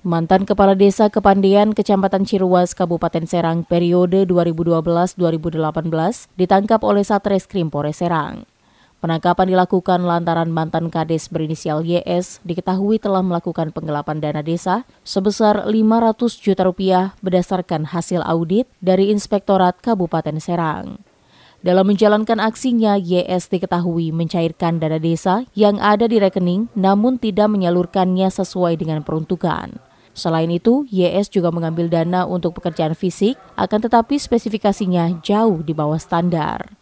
Mantan Kepala Desa Kepandian, Kecamatan Ciruas, Kabupaten Serang periode 2012-2018 ditangkap oleh Satreskrim Polres Serang. Penangkapan dilakukan lantaran mantan Kades berinisial YS diketahui telah melakukan penggelapan dana desa sebesar 500 juta rupiah berdasarkan hasil audit dari Inspektorat Kabupaten Serang. Dalam menjalankan aksinya, YS diketahui mencairkan dana desa yang ada di rekening namun tidak menyalurkannya sesuai dengan peruntukan. Selain itu, YS juga mengambil dana untuk pekerjaan fisik, akan tetapi spesifikasinya jauh di bawah standar.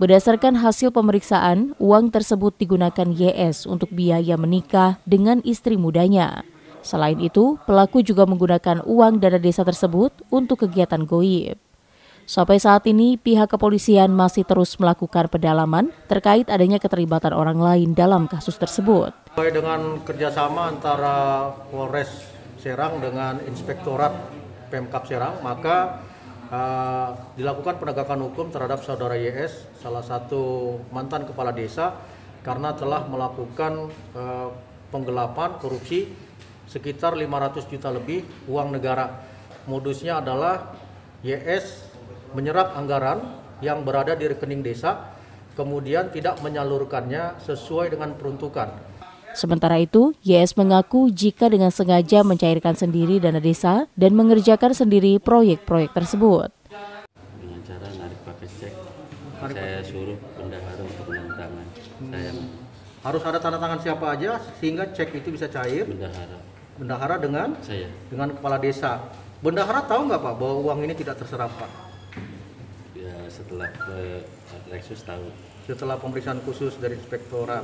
Berdasarkan hasil pemeriksaan, uang tersebut digunakan YS untuk biaya menikah dengan istri mudanya. Selain itu, pelaku juga menggunakan uang dana desa tersebut untuk kegiatan goib. Sampai saat ini, pihak kepolisian masih terus melakukan pedalaman terkait adanya keterlibatan orang lain dalam kasus tersebut. Dengan kerjasama antara Polres Serang dengan Inspektorat Pemkap Serang, maka uh, dilakukan penegakan hukum terhadap saudara YS, salah satu mantan kepala desa, karena telah melakukan uh, penggelapan korupsi sekitar 500 juta lebih uang negara. Modusnya adalah YS menyerap anggaran yang berada di rekening desa, kemudian tidak menyalurkannya sesuai dengan peruntukan. Sementara itu, YS mengaku jika dengan sengaja mencairkan sendiri dana desa dan mengerjakan sendiri proyek-proyek tersebut. Dengan cara narik pakai cek, saya suruh bendahara untuk menandatangani. Saya harus ada tanda tangan siapa aja sehingga cek itu bisa cair. Bendahara. Bendahara dengan saya. Dengan kepala desa. Bendahara tahu nggak pak bahwa uang ini tidak terserap pak? Ya setelah eh, Lexus tahu. Setelah pemeriksaan khusus dari inspektorat.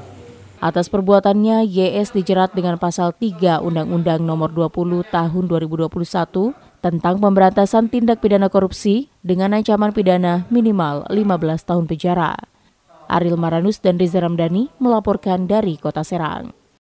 Atas perbuatannya, YS dijerat dengan pasal 3 Undang-Undang Nomor 20 Tahun 2021 tentang pemberantasan tindak pidana korupsi dengan ancaman pidana minimal 15 tahun penjara. Aril Maranus dan Riza Ramdhani melaporkan dari Kota Serang.